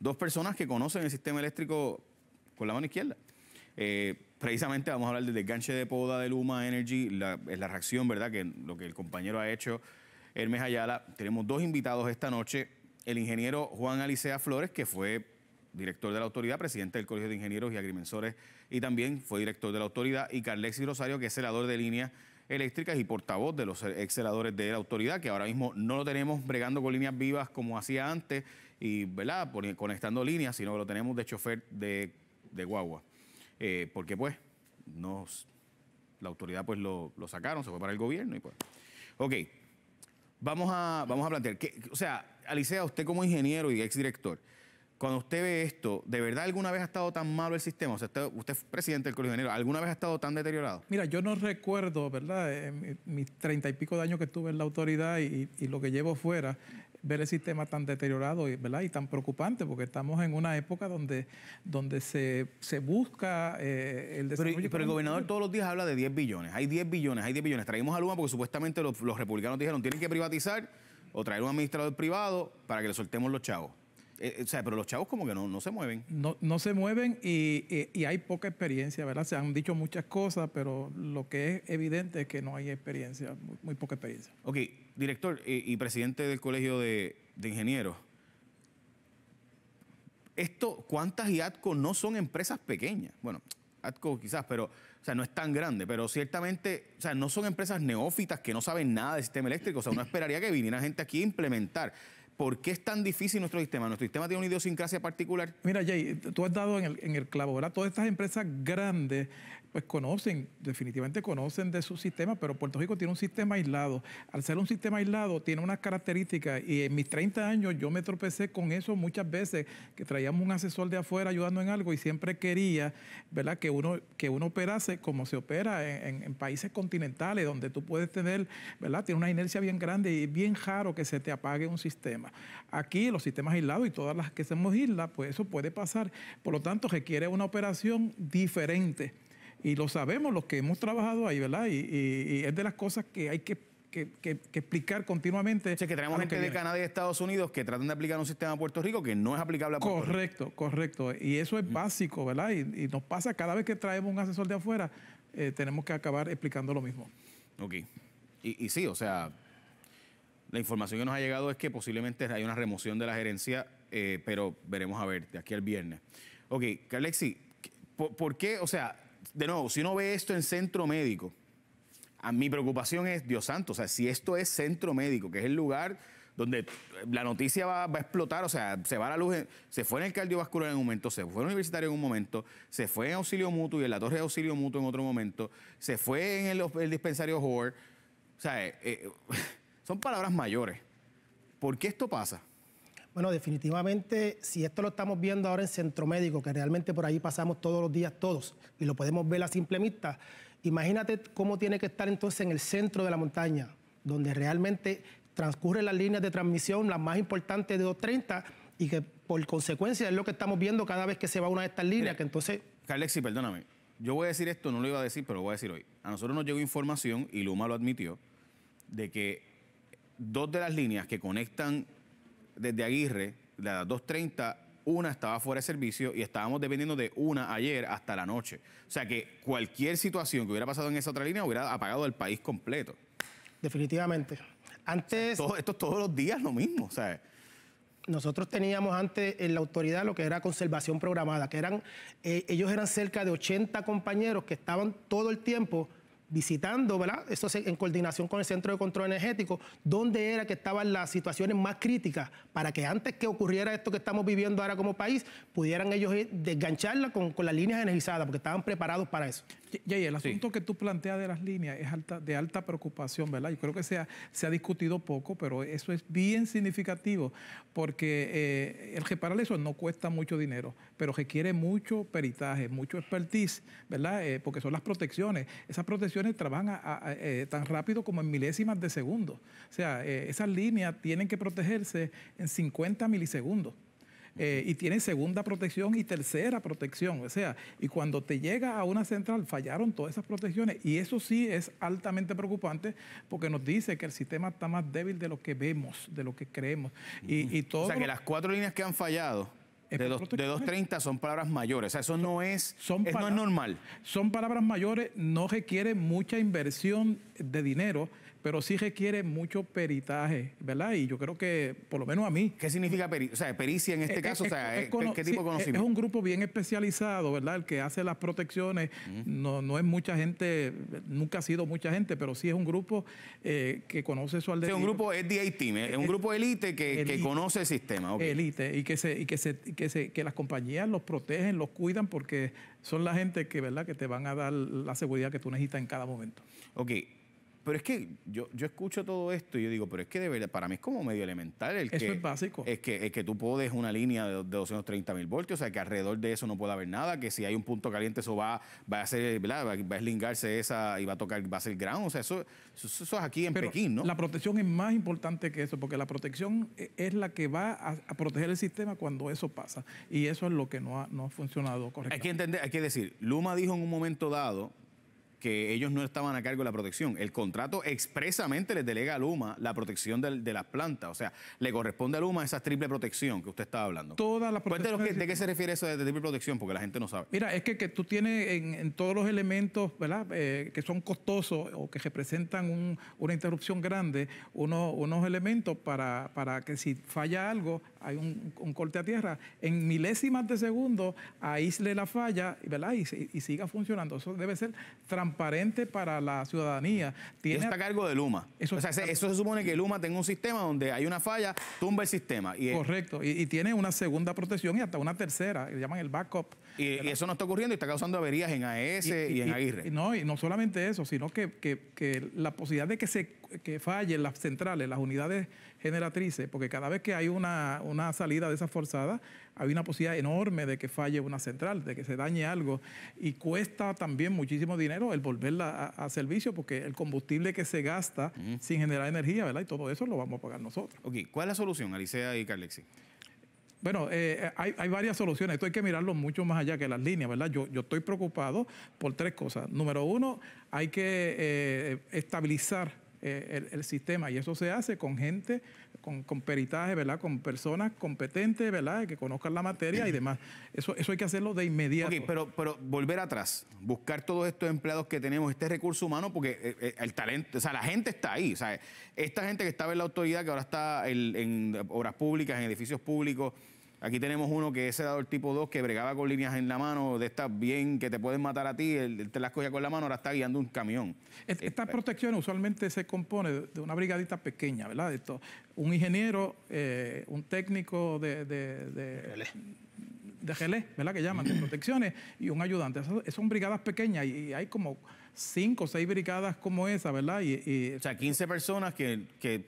dos personas que conocen el sistema eléctrico con la mano izquierda. Eh, precisamente vamos a hablar del desganche de poda de Luma Energy, la, es la reacción, ¿verdad?, que lo que el compañero ha hecho, Hermes Ayala. Tenemos dos invitados esta noche, el ingeniero Juan Alicea Flores, que fue director de la autoridad, presidente del Colegio de Ingenieros y Agrimensores, y también fue director de la autoridad, y y Rosario, que es celador de líneas eléctricas y portavoz de los ex de la autoridad, que ahora mismo no lo tenemos bregando con líneas vivas como hacía antes, y ¿verdad? Por, conectando líneas, sino que lo tenemos de chofer de, guagua. Eh, porque pues nos, la autoridad pues lo, sacaron, se fue para el gobierno y pues. Ok, vamos a, vamos a plantear. Que, o sea, Alicia, usted como ingeniero y exdirector, cuando usted ve esto, ¿de verdad alguna vez ha estado tan malo el sistema? O sea, usted, presidente del Colegio de Ingenieros, ¿alguna vez ha estado tan deteriorado? Mira, yo no recuerdo, ¿verdad? Eh, mis treinta y pico de años que estuve en la autoridad y, y lo que llevo fuera, ver el sistema tan deteriorado ¿verdad? y tan preocupante, porque estamos en una época donde, donde se, se busca eh, el desarrollo. Pero, el gobernador todos los días habla de 10 billones, hay 10 billones, hay 10 billones. Traímos a Luma porque supuestamente los, los republicanos dijeron tienen que privatizar o traer un administrador privado para que le soltemos los chavos. Eh, eh, o sea, pero los chavos como que no, se mueven. No, se mueven eh, y, hay poca experiencia, ¿verdad? Se han dicho muchas cosas, pero lo que es evidente es que no hay experiencia, muy, poca experiencia. Ok, director y, presidente del Colegio de, de Ingenieros. Esto, ¿cuántas IATCO no son empresas pequeñas? Bueno, ATCO quizás, pero, o sea, no es tan grande, pero ciertamente, o sea, no son empresas neófitas que no saben nada del sistema eléctrico, o sea, uno esperaría que viniera gente aquí a implementar. ¿Por qué es tan difícil nuestro sistema? ¿Nuestro sistema tiene una idiosincrasia particular? Mira, Jay, tú has dado en el, clavo, ¿verdad? Todas estas empresas grandes, pues conocen, definitivamente conocen de su sistema, pero Puerto Rico tiene un sistema aislado. Al ser un sistema aislado, tiene unas características, y en mis 30 años yo me tropecé con eso muchas veces, que traíamos un asesor de afuera ayudando en algo y siempre quería, ¿verdad?, que uno, que uno operase como se opera en, países continentales, donde tú puedes tener, ¿verdad?, tiene una inercia bien grande y bien raro que se te apague un sistema. Aquí los sistemas aislados y todas las que hacemos islas, pues eso puede pasar. Por lo tanto, requiere una operación diferente. Y lo sabemos los que hemos trabajado ahí, ¿verdad? Y, es de las cosas que hay que explicar continuamente. O que tenemos gente de Canadá y Estados Unidos que tratan de aplicar un sistema a Puerto Rico que no es aplicable a Puerto correcto, Rico. Correcto, correcto. Y eso es básico, ¿verdad? Y, nos pasa cada vez que traemos un asesor de afuera, eh, tenemos que acabar explicando lo mismo. Ok. y sí, o sea, la información que nos ha llegado es que posiblemente hay una remoción de la gerencia, eh, pero veremos a ver de aquí al viernes. Ok, Carlexi, ¿por, qué? O sea, de nuevo, si uno ve esto en centro médico, a mi preocupación es, Dios santo, o sea, si esto es centro médico, que es el lugar donde la noticia va, a explotar, o sea, se va a la luz, se fue en el cardiovascular en un momento, se fue en el universitario en un momento, se fue en auxilio mutuo y en la torre de auxilio mutuo en otro momento, se fue en el, dispensario Hoare, o sea, eh, eh, son palabras mayores. ¿Por qué esto pasa? Bueno, definitivamente, si esto lo estamos viendo ahora en Centro Médico, que realmente por ahí pasamos todos los días todos y lo podemos ver la simple vista, imagínate cómo tiene que estar entonces en el centro de la montaña, donde realmente transcurren las líneas de transmisión, las más importantes de 230, y que por consecuencia es lo que estamos viendo cada vez que se va una de estas líneas, que entonces... Carlexi, perdóname, yo voy a decir esto, no lo iba a decir, pero lo voy a decir hoy. A nosotros nos llegó información, y Luma lo admitió, de que dos de las líneas que conectan desde Aguirre, de las 230, una estaba fuera de servicio y estábamos dependiendo de una ayer hasta la noche. O sea que cualquier situación que hubiera pasado en esa otra línea hubiera apagado el país completo. Definitivamente. Antes. esto todos los días lo mismo, Nosotros teníamos antes en la autoridad lo que era conservación programada, que eran, eh, ellos eran cerca de 80 compañeros que estaban todo el tiempo visitando, ¿verdad? Eso en coordinación con el Centro de Control Energético, dónde era que estaban las situaciones más críticas para que antes que ocurriera esto que estamos viviendo ahora como país, pudieran ellos eh, desgancharla con, con las líneas energizadas, porque estaban preparados para eso. Y, el asunto que tú planteas de las líneas es alta, de alta preocupación, ¿verdad? Yo creo que se ha, discutido poco, pero eso es bien significativo, porque eh, el reparar eso no cuesta mucho dinero, pero requiere mucho peritaje, mucho expertise, ¿verdad? Eh, porque son las protecciones. Esas protecciones trabajan eh, tan rápido como en milésimas de segundo. O sea, esas líneas tienen que protegerse en 50 milisegundos. Eh, y tiene segunda protección y tercera protección. O sea, y cuando te llega a una central fallaron todas esas protecciones y eso sí es altamente preocupante porque nos dice que el sistema está más débil de lo que vemos, de lo que creemos. Y, y todo o sea, que las cuatro líneas que han fallado de, 230 son palabras mayores. O sea, eso no es, no es normal. Son palabras mayores, no requiere mucha inversión de dinero, pero sí requiere mucho peritaje, ¿verdad? Y yo creo que, por lo menos a mí. ¿Qué significa pericia? O sea, pericia en este eh, eh, caso, o sea, eh, ¿qué, tipo de conocimiento? Es un grupo bien especializado, ¿verdad? El que hace las protecciones. No, es mucha gente, nunca ha sido mucha gente, pero sí es un grupo que conoce su aldea. Sí, un grupo es es un grupo élite que, conoce el sistema. Okay. Elite, y que se, y que se, que se, que las compañías los protegen, los cuidan, porque son la gente que, ¿verdad? que te van a dar la seguridad que tú necesitas en cada momento. Ok, pero es que yo, yo escucho todo esto y yo digo, pero es que de verdad, para mí es como medio elemental. El eso que, es básico. Es que, que tú podes una línea de, 230 mil voltios, o sea, que alrededor de eso no puede haber nada, que si hay un punto caliente, eso va, va a ser, Va, a eslingarse esa y va a tocar, va a ser gran. O sea, eso, es aquí en Pekín, ¿no? La protección es más importante que eso, porque la protección e, es la que va a, proteger el sistema cuando eso pasa. Y eso es lo que no ha, no ha funcionado correctamente. Hay que entender, hay que decir, Luma dijo en un momento dado que ellos no estaban a cargo de la protección. El contrato expresamente le delega a Luma la protección de, de las plantas. O sea, le corresponde a Luma esa triple protección que usted estaba hablando. Todas las pues De, qué se refiere eso de, triple protección? Porque la gente no sabe. Mira, es que, que tú tienes en, todos los elementos ¿verdad? Eh, que son costosos o que representan un, una interrupción grande, unos elementos para, para que si falla algo, hay un, corte a tierra, en milésimas de segundo aísle la falla ¿verdad? Y, y, siga funcionando. Eso debe ser transparente para la ciudadanía. Tiene... está a cargo de Luma. Eso, o se, eso supone que Luma tenga un sistema donde hay una falla, tumba el sistema. Correcto, y, tiene una segunda protección y hasta una tercera, le llaman el backup. Y, y, eso no está ocurriendo y está causando averías en AES y, en Aguirre. no, y no solamente eso, sino que, que la posibilidad de que se que fallen las centrales, las unidades generatrices, porque cada vez que hay una, salida de esa forzada, hay una posibilidad enorme de que falle una central, de que se dañe algo, y cuesta también muchísimo dinero el volverla a, servicio, porque el combustible que se gasta sin generar energía, ¿verdad? Y todo eso lo vamos a pagar nosotros. Ok, ¿cuál es la solución, Alicia y Carlexi? Bueno, eh, eh, hay, varias soluciones. Esto hay que mirarlo mucho más allá que las líneas, ¿verdad? Yo, estoy preocupado por tres cosas. Número uno, hay que eh, estabilizar eh, el, sistema. Y eso se hace con gente, con, con, peritaje, ¿verdad? Con personas competentes, ¿verdad? Que conozcan la materia y demás. Eso, eso hay que hacerlo de inmediato. pero, pero volver atrás, buscar todos estos empleados que tenemos, este recurso humano, porque eh, eh, el talento, o sea, la gente está ahí. O esta gente que estaba en la autoridad, que ahora está en obras públicas, en edificios públicos, Aquí tenemos uno que es el tipo 2 que bregaba con líneas en la mano, de estas bien que te pueden matar a ti, él te las cogía con la mano, ahora está guiando un camión. Esta este, protección usualmente se compone de una brigadita pequeña, ¿verdad? Esto, un ingeniero, eh, un técnico de de gelé, ¿verdad? Que llaman, de protecciones, y un ayudante. Esas son brigadas pequeñas y hay como cinco o seis brigadas como esa, ¿verdad? Y, o sea, 15 personas que,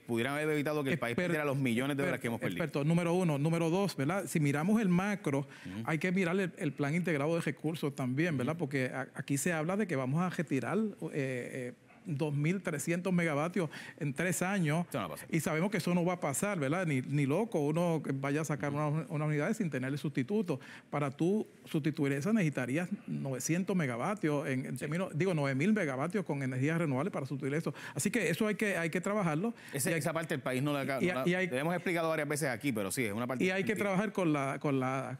pudieran haber evitado que el país perdiera los millones de dólares que hemos perdido. Experto, número uno. Número dos, ¿verdad? Si miramos el macro, hay que mirar el, plan integrado de recursos también, ¿verdad? Porque aquí se habla de que vamos a retirar... Eh, eh, 2.300 megavatios en tres años. y sabemos que eso no va a pasar, ¿verdad? Ni, loco uno vaya a sacar una, unidad sin tenerle sustituto. Para tú sustituir esa necesitarías 900 megavatios, en, digo, 9.000 megavatios con energías renovables para sustituir eso. Así que eso hay que, hay que trabajarlo. esa parte del país no la, y, hemos explicado varias veces aquí, pero sí, es una parte. Y hay que trabajar con la, con la,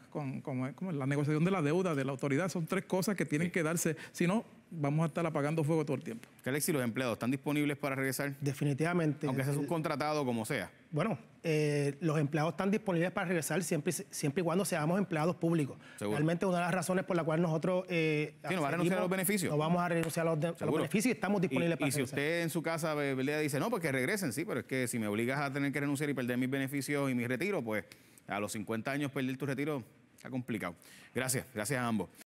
la negociación de la deuda de la autoridad. Son tres cosas que tienen que darse. Si no, vamos a estar apagando fuego todo el tiempo. ¿Y ¿los empleados están disponibles para regresar? Definitivamente. Aunque seas un contratado como sea. Bueno, eh, los empleados están disponibles para regresar siempre, siempre y cuando seamos empleados públicos. Realmente una de las razones por la cual nosotros... Eh, sí, no va a renunciar a los beneficios. No vamos a renunciar a los, beneficios y estamos disponibles para regresar. Y si usted en su casa dice, no, pues que regresen, sí, pero es que si me obligas a tener que renunciar y perder mis beneficios y mi retiro, pues a los 50 años perder tu retiro está complicado. Gracias, gracias a ambos.